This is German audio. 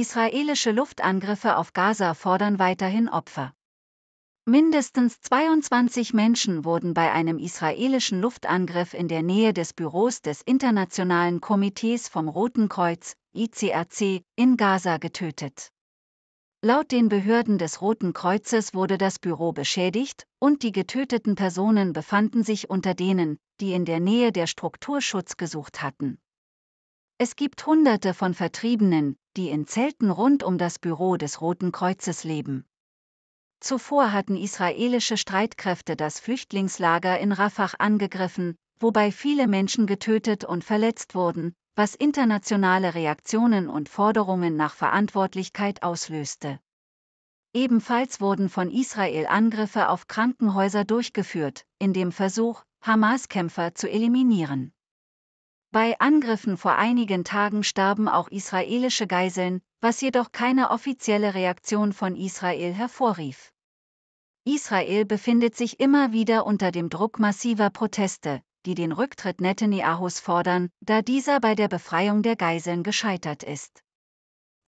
Israelische Luftangriffe auf Gaza fordern weiterhin Opfer. Mindestens 22 Menschen wurden bei einem israelischen Luftangriff in der Nähe des Büros des Internationalen Komitees vom Roten Kreuz, ICRC, in Gaza getötet. Laut den Behörden des Roten Kreuzes wurde das Büro beschädigt, und die getöteten Personen befanden sich unter denen, die in der Nähe der Struktur Schutz gesucht hatten. Es gibt Hunderte von Vertriebenen, die in Zelten rund um das Büro des Roten Kreuzes leben. Zuvor hatten israelische Streitkräfte das Flüchtlingslager in Rafah angegriffen, wobei viele Menschen getötet und verletzt wurden, was internationale Reaktionen und Forderungen nach Verantwortlichkeit auslöste. Ebenfalls wurden von Israel Angriffe auf Krankenhäuser durchgeführt, in dem Versuch, Hamas-Kämpfer zu eliminieren. Bei Angriffen vor einigen Tagen starben auch israelische Geiseln, was jedoch keine offizielle Reaktion von Israel hervorrief. Israel befindet sich immer wieder unter dem Druck massiver Proteste, die den Rücktritt Netanyahus fordern, da dieser bei der Befreiung der Geiseln gescheitert ist.